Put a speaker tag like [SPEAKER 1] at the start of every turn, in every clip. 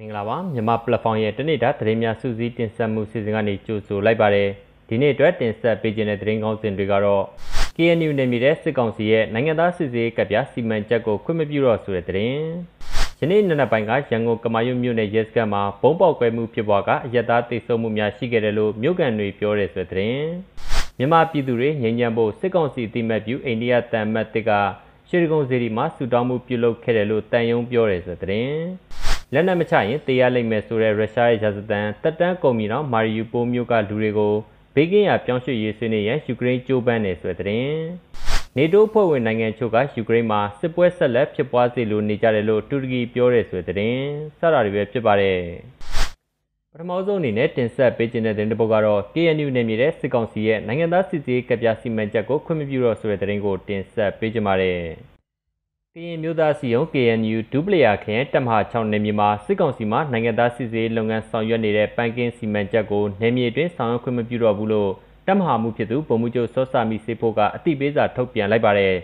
[SPEAKER 1] မင်္ဂလာပါမြန်မာ platform ရဲ့တနေ့တာသတင်းများစုစည်းတင်ဆက်မှုစီစဉ်ကနေကြိုဆိုလိုက်ပါတယ်ဒီနေ့အတွက်တင်ဆက်ပေးခြင်းတဲ့သတင်းကောင်းစင်တွေကတော့ KNU နယ်မြေတဲ့စစ်ကောင်စီရဲ့နိုင်ငံသားစစ်ဆေးကပ်ပြားစီမံချက်ကိုခွင့်မပြုတော့ဆိုတဲ့သတင်းယနေ့နံနက်ပိုင်းကရန်ကုန်ကမာရွတ်မြို့နယ်ရဲစခန်းမှာဘုံပေါက်ကွဲမှုဖြစ်ပွားကအရက်သားတိုက်စုံမှုများရှိခဲ့တယ်လို့မြို့ကန်တွေပြောတယ်ဆိုတဲ့သတင်းမြန်မာပြည်သူတွေငြိမ်းချမ်းဖို့စစ်ကောင်စီအတိမတ်ပြုအိန္ဒိယတန်မတ်တစ်ကရှေရီကုံစီရီမှာဆူတောင်းမှုပြုလုပ်ခဲ့တယ်လို့တန်ယုံပြောတယ်ဆိုတဲ့သတင်းလက်နက်မချရင်တေးရလိမ့်မယ်ဆိုတဲ့ရုရှားရဲ့ရာဇသံတက်တန်းကုံမီတော်မာရီယူပိုမြို့ကလူတွေကိုဘေးကင်းရာပြောင်းရွှေ့ရေးဆွေးနွေးရန်ယူကရိန်းကြိုးပမ်းနေဆိုတဲ့တင်နေတိုးဖွဲ့ဝင်နိုင်ငံချုပ်ကယူကရိန်းမှာစစ်ပွဲဆက်လက်ဖြစ်ပွားစေလိုနေကြတယ်လို့တူရကီ ပြောတဲ့ဆိုတဲ့တင်စတာတွေပဲဖြစ်ပါတယ်ပထမဆုံးအနေနဲ့တင်ဆက်ပေးခြင်းတဲ့တင်တပုတ်ကတော့ KNU နယ်မြေတဲ့စစ်ကောင်စီရဲ့နိုင်ငံသားစစ်သေးကပြစီမံချက်ကိုခွင့်မပြုတော့ဆိုတဲ့တင်ကိုတင်ဆက်ပေးကြပါမယ်ရင်မျိုးသားစီယုံ KNU ဒူပလီယာခရင်တမဟာ6နယ်မြေမှာစစ်ကောင်စီမှနိုင်ငံသားစစ်ဆေးလုပ်ငန်းဆောင်ရွက်နေတဲ့ပန်ကင်းစီမံချက်ကိုနယ်မြေတွင်ဆောင်ရွက်ခွင့်မပြုတော့ဘူးလို့တမဟာမှုဖြစ်သူဗိုလ်မှူးချုပ်စောစာမီစေဖို့ကအတိပေးစာထုတ်ပြန်လိုက်ပါတယ်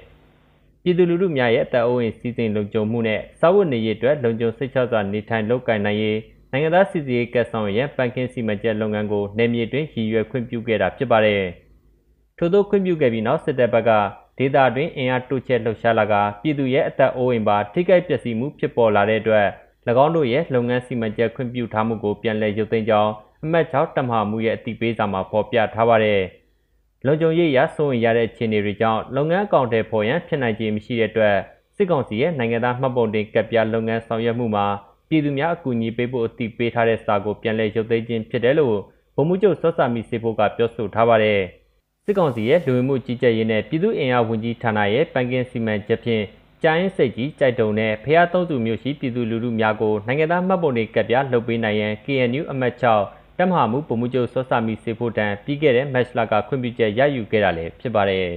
[SPEAKER 1] ။ပြည်သူလူထုများရဲ့တပ်အုပ်ဝင်စီစဉ်လုံခြုံမှုနဲ့စာဝတ်နေရေးအတွက်လုံခြုံစိတ်ချစွာနေထိုင်လုပ်ကိုင်နိုင်ရေးနိုင်ငံသားစစ်ဆေးကတ်ဆောင်ရဲ့ပန်ကင်းစီမံချက်လုပ်ငန်းကိုနယ်မြေတွင်ရည်ရွယ်ခွင့်ပြုခဲ့တာဖြစ်ပါတယ်။ထို့သောခွင့်ပြုခဲ့ပြီးနောက်စစ်တပ်ဘက်ကဒေသတွင်းအင်အားတိုးချဲ့လှုပ်ရှားလာက ပြည်သူရဲ့အသက်အိုးအိမ်ပါထိခိုက်ပျက်စီးမှုဖြစ်ပေါ်လာတဲ့အတွက်၎င်းတို့ရဲ့လုပ်ငန်းစီမံချက်ခွင့်ပြုထားမှုကိုပြန်လည်ရုပ်သိမ်းကြောင်းအမတ်6တမဟာမှုရဲ့အသိပေးစာမှာဖော်ပြထားပါတယ်။လုံခြုံရေးအရစိုးရိမ်ရတဲ့အခြေအနေတွေကြောင့်လုပ်ငန်းအကောင့်တွေပေါ်ရန်ဖြစ်နိုင်ခြင်းမရှိတဲ့အတွက်စစ်ကောင်စီရဲ့နိုင်ငံသားမှတ်ပုံတင်ကပ်ပြားလုပ်ငန်းဆောင်ရွက်မှုမှာပြည်သူများအကူအညီပေးဖို့အသိပေးထားတဲ့စာကိုပြန်လည်ရုပ်သိမ်းခြင်းဖြစ်တယ်လို့ဗိုလ်မှူးချုပ်စောစာမီစေဖို့ကပြောဆိုထားပါတယ်။စစ်ကောင်စီရဲ့လူဝင်မှုကြီးကြပ်ရေးနဲ့ပြည်သူ့အင်အားဝန်ကြီးဌာနရဲ့ပန်ကင်းစီမံချက်ဖြင့်ကြိုင်းစိတ်ကြီးကြိုက်တုံနဲ့ဖျားသုံးသူမျိုးရှိပြည်သူလူထုများကိုနိုင်ငံသားမှတ်ပုံတွေကပ်ပြားလှုပ်ပေးနိုင်ရန် KNU အမတ်6တပ်မဟာမှုပုံမှုချုပ်စောစာမီစေဖို့တန်ပြီးခဲ့တဲ့မက်ချလာကခွင့်ပြုချက်ရယူခဲ့တာလည်းဖြစ်ပါတယ်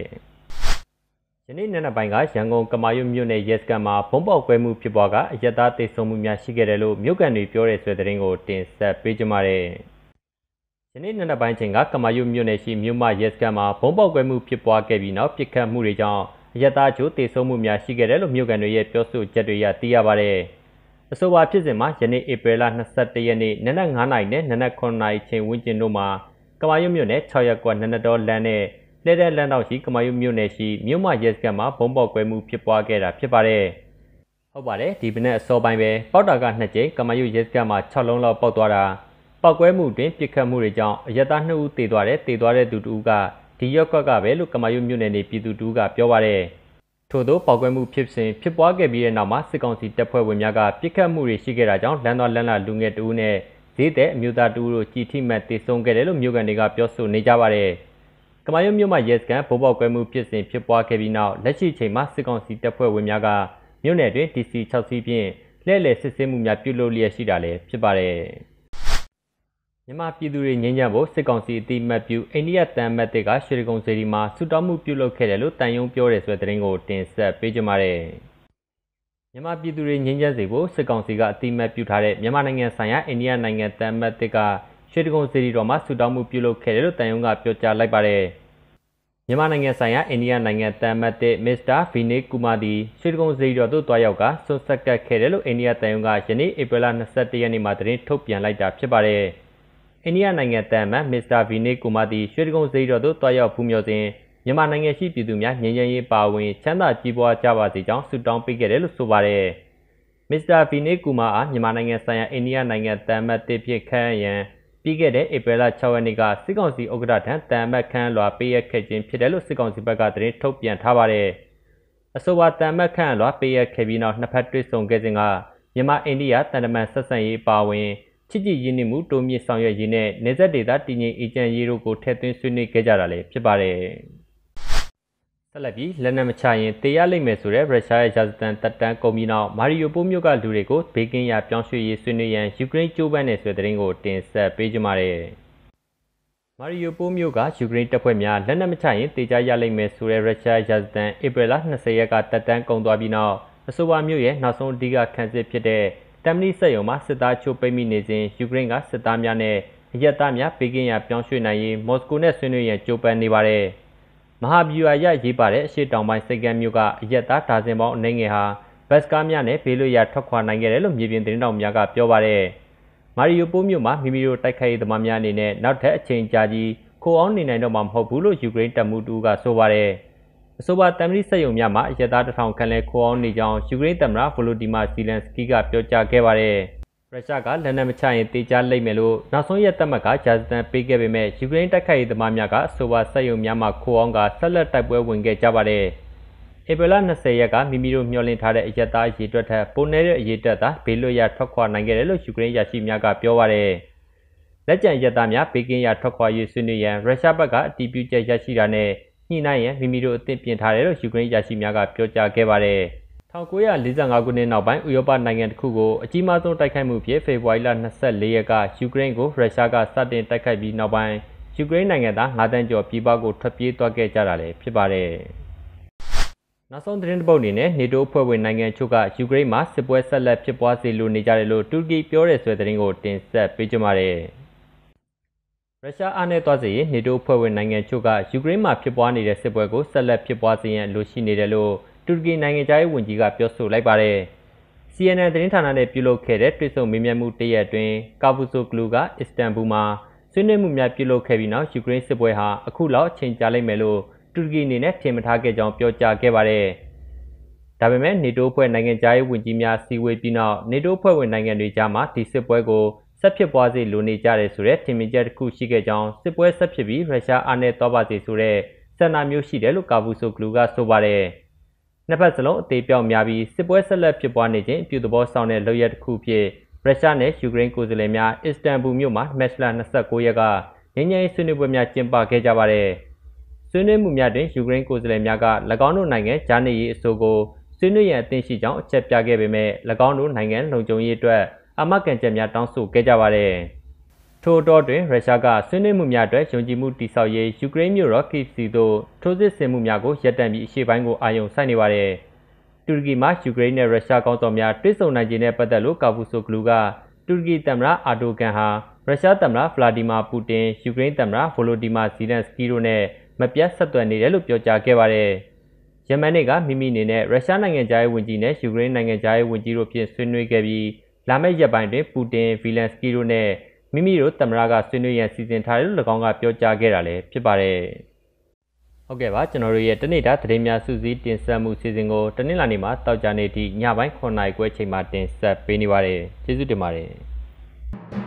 [SPEAKER 1] ။ယနေ့နေ့ပိုင်းကရန်ကုန်ကမာရွတ်မြို့နယ်ရဲစခန်းမှာဘုံပေါက်ကွဲမှုဖြစ်ပွားကအယက်သားတိုက်ဆုံမှုများရှိခဲ့တယ်လို့မြို့ကန်တွေပြောတဲ့ဆွေသတင်းကိုတင်ဆက်ပေးကြပါမယ်။ယနေ့နံနက်ပိုင်းချိန်ကကမာယုမြို့နယ်ရှိမြို့မရဲစခန်းမှာဘုံပေါက်ကွဲမှုဖြစ်ပွားခဲ့ပြီးနောက်ပစ်ခတ်မှုတွေကြောင့်အရတားချိုးတေဆုံးမှုများရှိခဲ့တယ်လို့မြို့ကန်တွေရဲ့ပြောဆိုချက်တွေရသိရပါတယ်။အဆိုပါဖြစ်စဉ်မှာယနေ့ဧပြီလ22ရက်နေ့နံနက်9နာရီနဲ့နံနက်9နာရီချိန်ဝန်းကျင်တို့မှာကမာယုမြို့နယ်6ရပ်ကွက်နနတော်လမ်းနဲ့လဲတဲ့လမ်းတော်ရှိကမာယုမြို့နယ်ရှိမြို့မရဲစခန်းမှာဘုံပေါက်ကွဲမှုဖြစ်ပွားခဲ့တာဖြစ်ပါတယ်။ဟုတ်ပါတယ်ဒီမနေ့အစောပိုင်းပဲပေါက်တာက2ကြိမ်ကမာယုရဲစခန်းမှာ6လုံးလောက်ပေါက်သွားတာပောက်ကွဲမှုတွင်ပြစ်ခတ်မှုတွေကြောင့်အရသား2ဦးသေသွားတယ်သေသွားတဲ့သူတူကဒီရော့ကွက်ကပဲလို့ကမာရွတ်မြို့နယ်နေပြည်သူတူကပြောပါတယ်ထို့သောပောက်ကွဲမှုဖြစ်စဉ်ဖြစ်ပွားခဲ့ပြီးတဲ့နောက်မှာစစ်ကောင်စီတပ်ဖွဲ့ဝင်များကပြစ်ခတ်မှုတွေရှိခဲ့တာကြောင့်လမ်းတော်လမ်းလာလူငယ်တူနဲ့ဈေးတဲ့အမျိုးသားတူတို့ကြည်ထိမဲ့တေဆုံးခဲ့တယ်လို့မြို့ကန်တွေကပြောဆိုနေကြပါတယ်ကမာရွတ်မြို့မှာရဲစခန်းဗိုလ်ပောက်ကွဲမှုဖြစ်စဉ်ဖြစ်ပွားခဲ့ပြီးနောက်လက်ရှိချိန်မှာစစ်ကောင်စီတပ်ဖွဲ့ဝင်များကမြို့နယ်တွင် DC 6စီးဖြင့်လှည့်လည်စစ်ဆေးမှုများပြုလုပ်လျက်ရှိတာလည်းဖြစ်ပါတယ်မြန်မာပြည်သူတွေငြိမ်းချမ်းဖို့စစ်ကောင်စီအတိမတ်ပြုအိန္ဒိယတန်မတ်တွေကရွှေရကုံစေတီမှာဆူတောင်းမှုပြုလုပ်ခဲ့တယ်လို့တန်ယုံပြောတယ်ဆိုတဲ့သတင်းကိုတင်ဆက်ပေးကြပါမယ်။မြန်မာပြည်သူတွေငြိမ်းချမ်းစေဖို့စစ်ကောင်စီကအတိမတ်ပြုထားတဲ့မြန်မာနိုင်ငံဆိုင်ရာအိန္ဒိယနိုင်ငံတန်မတ်တွေကရွှေရကုံစေတီတော်မှာဆူတောင်းမှုပြုလုပ်ခဲ့တယ်လို့တန်ယုံကပြောကြားလိုက်ပါတယ်။မြန်မာနိုင်ငံဆိုင်ရာအိန္ဒိယနိုင်ငံတန်မတ်တဲ့မစ္စတာဗီနီကူမာဒီရွှေရကုံစေတီတော်သို့တွားရောက်ကဆွတ်ဆက်ကပ်ခဲ့တယ်လို့အိန္ဒိယတန်ယုံကယနေ့ဧပြီလ22ရက်နေ့မှာသတင်းထုတ်ပြန်လိုက်တာဖြစ်ပါတယ်။အိန္ဒိယနိုင်ငံတန်မှမစ္စတာဗီနေကူမာတီရွှေဒဂုံစေတော်တို့တွားရောက်ဖူးမြော်စဉ်မြန်မာနိုင်ငံရှိပြည်သူများငြိမ်းချမ်းရေးပါဝင်ချမ်းသာကြီးပွားကြပါစေကြောင်းဆုတောင်းပေးခဲ့တယ်လို့ဆိုပါတယ်။မစ္စတာဗီနေကူမာအားမြန်မာနိုင်ငံဆိုင်ရာအိန္ဒိယနိုင်ငံတန်မှတစ်ဖြစ်ခန့်ရန်ပြီးခဲ့တဲ့ဧပြီလ6ရက်နေ့ကစစ်ကောင်စီဥက္ကဋ္ဌထံတန်မှခန့်လွှာပေးရခဲ့ခြင်းဖြစ်တယ်လို့စစ်ကောင်စီဘက်ကသတင်းထုတ်ပြန်ထားပါတယ်။အဆိုပါတန်မှခန့်လွှာပေးရခဲ့ပြီးနောက်နှစ်ဖက်တွေ့ဆုံခဲ့စဉ်ကမြန်မာအိန္ဒိယတန်တမန်ဆက်ဆံရေးပါဝင်ချစ်ကြည်ရင်းနှီးမှုတိုးမြင့်ဆောင်ရွက်ရေးနဲ့နေဆက်ဒေသတည်ငြိမ်အေဂျင့်ရေးတို့ကိုထည့်သွင်းဆွေးနွေးခဲ့ကြတာလည်းဖြစ်ပါတယ်။ဆက်လက်ပြီးလက်နက်မချရင်တေးရလိမ့်မယ်ဆိုတဲ့ရုရှားရဲ့ဂျာဇတန်တပ်တန်းကုန်ပြီးနောက်မာရီယိုပိုမြို့ကလူတွေကိုဘေကင်းရပြောင်းရွှေ့ရေးဆွေးနွေးရန်ယူကရိန်းကြိုးပမ်းနေဆိုတဲ့သတင်းကိုတင်ဆက်ပေးကြပါမယ်။မာရီယိုပိုမြို့ကယူကရိန်းတပ်ဖွဲ့များလက်နက်မချရင်တေချာရလိမ့်မယ်ဆိုတဲ့ရုရှားရာဇသန်ဧပြီလ20ရက်ကတပ်တန်းကုန်သွားပြီးနောက်အဆိုပါမြို့ရဲ့နောက်ဆုံးအဓိကခံစစ်ဖြစ်တဲ့တမ်မနီစက်ရုံမှာစစ်သားချိုးပိတ်မိနေစဉ်ယူကရိန်းကစစ်သားများနဲ့အရက်သားများပေကင်းရပြောင်းရွှေ့နိုင်ရေးမော်စကိုနဲ့ဆွေးနွေးရန်ကြိုးပမ်းနေပါတယ်။မဟာဗျူဟာရရေးပါတဲ့အရှေ့တောင်ပိုင်းစိတ်ကမ်းမြို့ကအရက်သားဒါဇင်ပေါင်းအနှိမ့်ငယ်ဟာဘတ်စကားများနဲ့ဘေးလွတ်ရာထွက်ခွာနိုင်ခဲ့တယ်လို့မြေပြင်သတင်းတောင်များကပြောပါတယ်။မာရီယိုပိုးမြို့မှာမိမိတို့တိုက်ခိုက်ရေးသမားများအနေနဲ့နောက်ထပ်အချိန်ကြာကြီးခိုအောင်နေနိုင်တော့မှာမဟုတ်ဘူးလို့ယူကရိန်းတပ်မှုတူကဆိုပါတယ်။အဆိုပါတမ်မရီစက်ရုံများမှာအရသားတထောင်ခန့်လဲခိုးအောင်နေကြောင်းယူကရိန်းသမ္မတဗိုလိုဒီမာဇီလန်စကီကပြောကြားခဲ့ပါတယ်။ရုရှားကလက်နက်မချရင်တေချာလိမ့်မယ်လို့နောက်ဆုံးရက်သက်မှတ်ကဂျာဇတန်ပေးခဲ့ပေမဲ့ယူကရိန်းတိုက်ခိုက်ရေးသမားများကအဆိုပါစက်ရုံများမှာခိုးအောင်ကဆက်လက်တိုက်ပွဲဝင်ခဲ့ကြပါတယ်။ဧပြီလ20ရက်ကမိမိတို့မျှော်လင့်ထားတဲ့အရသားရေတွက်ထက်ပိုနေတဲ့အရေတွက်သာဘေးလွတ်ရာထွက်ခွာနိုင်ခဲ့တယ်လို့ယူကရိန်းရရှိများကပြောပါရယ်လက်ကျန်ရသားများဘေကင်းရထွက်ခွာရေးဆွေးနွေးရန်ရုရှားဘက်ကအတီးပြုချက်ရရှိတာနဲ့ညှိနှိုင်းရန်မိမိတို့အသင့်ပြင်ထားတယ်လို့ယူကရိန်းရရှိများကပြောကြားခဲ့ပါတယ်။1945ခုနှစ်နောက်ပိုင်းဥရောပနိုင်ငံတစ်ခုကိုအကြီးမားဆုံးတိုက်ခိုက်မှုဖြစ်ဖေဖော်ဝါရီလ24ရက်ကယူကရိန်းကိုရုရှားကစတင်တိုက်ခိုက်ပြီးနောက်ပိုင်းယူကရိန်းနိုင်ငံသား9တန်းကျော်ပြည်ပကိုထွက်ပြေးသွားခဲ့ကြတာလည်းဖြစ်ပါတယ်။နောက်ဆုံးသတင်းတစ်ပုဒ်အနေနဲ့ NATO အဖွဲ့ဝင်နိုင်ငံချုပ်ကယူကရိန်းမှာစစ်ပွဲဆက်လက်ဖြစ်ပွားစေလိုနေကြတယ်လို့တူရကီပြောတဲ့ဆွဲသတင်းကိုတင်ဆက်ပေးကြပါရစေ။ရုရှားအားနဲ့သွားစေရင်နေတိုးဖွဲ့ဝင်နိုင်ငံချို့ကယူကရိန်းမှာဖြစ်ပွားနေတဲ့စစ်ပွဲကိုဆက်လက်ဖြစ်ပွားစေရန်လိုရှိနေတယ်လို့တူရကီနိုင်ငံသားရေးဝန်ကြီးကပြောဆိုလိုက်ပါတယ်။ CNN သတင်းဌာနနဲ့ပြုလုပ်ခဲ့တဲ့တွေ့ဆုံမေးမြန်းမှုတစ်ရက်အတွင်းကာပူဆိုဂလူကအစ္စတန်ဘူမှာဆွေးနွေးမှုများပြုလုပ်ခဲ့ပြီးနောက်ယူကရိန်းစစ်ပွဲဟာအခုလောက်အချိန်ကြာလိမ့်မယ်လို့တူရကီအနေနဲ့ထင်မှတ်ထားခဲ့ကြောင်းပြောကြားခဲ့ပါတယ်။ဒါပေမဲ့နေတိုးဖွဲ့နိုင်ငံသားရေးဝန်ကြီးများစီဝေးပြီးနောက်နေတိုးဖွဲ့ဝင်နိုင်ငံတွေကြားမှာဒီစစ်ပွဲကိုဆက်ဖြစ်ပွားစေလိုနေကြတယ်ဆိုတဲ့ထင်မြင်ချက်တစ်ခုရှိခဲ့ကြောင်းစစ်ပွဲဆက်ဖြစ်ပြီးရုရှားအားနဲ့တော်ပါစေဆိုတဲ့ဆန္ဒမျိုးရှိတယ်လို့ကာဘူးဆိုဂလူကဆိုပါတယ်။နှစ်ဖက်စလုံးအသေးပြောက်များပြီးစစ်ပွဲဆက်လက်ဖြစ်ပွားနေခြင်းအပြုသဘောဆောင်တဲ့လုပ်ရက်တစ်ခုဖြစ်ရုရှားနဲ့ယူကရိန်းကိုယ်စားလှယ်များအစ္စတန်ဘူမြို့မှာမက်လ29ရက်ကငြိမ်းချမ်းရေးဆွေးနွေးပွဲများကျင်းပခဲ့ကြပါတယ်။ဆွေးနွေးမှုများတွင်ယူကရိန်းကိုယ်စားလှယ်များက၎င်းတို့နိုင်ငံဂျာနေရေးအဆိုကိုဆွေးနွေးရန်အသင့်ရှိကြောင်းအချက်ပြခဲ့ပေမဲ့၎င်းတို့နိုင်ငံလုံခြုံရေးအတွက်အာမခံချက်များတောင်းဆိုခဲ့ကြပါတယ်။ထို့အတောတွင်ရုရှားကဆွေးနွေးမှုများအတွက်ယုံကြည်မှုတည်ဆောက်ရေးယူကရိန်းမြို့တော်ကိစီသို့ထိုးစစ်ဆင်မှုများကိုရပ်တန့်ပြီးအရှေ့ပိုင်းကိုအာရုံစိုက်နေပါတယ်။တူရကီမှာယူကရိန်းနဲ့ရုရှားကောင်းဆောင်များတွေ့ဆုံနိုင်ခြင်းနဲ့ပတ်သက်လို့ကာဗူဆိုဂလူကတူရကီသမ္မတအာဒိုဂန်ဟာရုရှားသမ္မတဗလာဒီမာပူတင်ယူကရိန်းသမ္မတဗိုလိုဒီမာဇီလန်စကီတို့နဲ့မပြတ်ဆက်သွယ်နေတယ်လို့ပြောကြားခဲ့ပါတယ်။ယမန်နေ့ကမိမိအနေနဲ့ရုရှားနိုင်ငံသားရေးဝန်ကြီးနဲ့ယူကရိန်းနိုင်ငံသားရေးဝန်ကြီးတို့ဖြင့်ဆွေးနွေးခဲ့ပြီးလာမယ့်ရက်ပိုင်းတွင်ပူတင်ဗီလန်စကီတို့နဲ့မိမိတို့သမ္မတကဆွေးနွေးရန်စီစဉ်ထားတယ်လို့၎င်းကပြောကြားခဲ့တာလည်းဖြစ်ပါတယ်။ဟုတ်ကဲ့ပါကျွန်တော်တို့ရဲ့တနေ့တာသတင်းများစုစည်းတင်ဆက်မှုစီစဉ်ကို တနင်္လာနေ့မှာတောက်ကြနေသည့်ညပိုင်း9:00ခွဲချိန်မှာတင်ဆက်ပေးနေပါတယ်။ကျေးဇူးတင်ပါတယ်။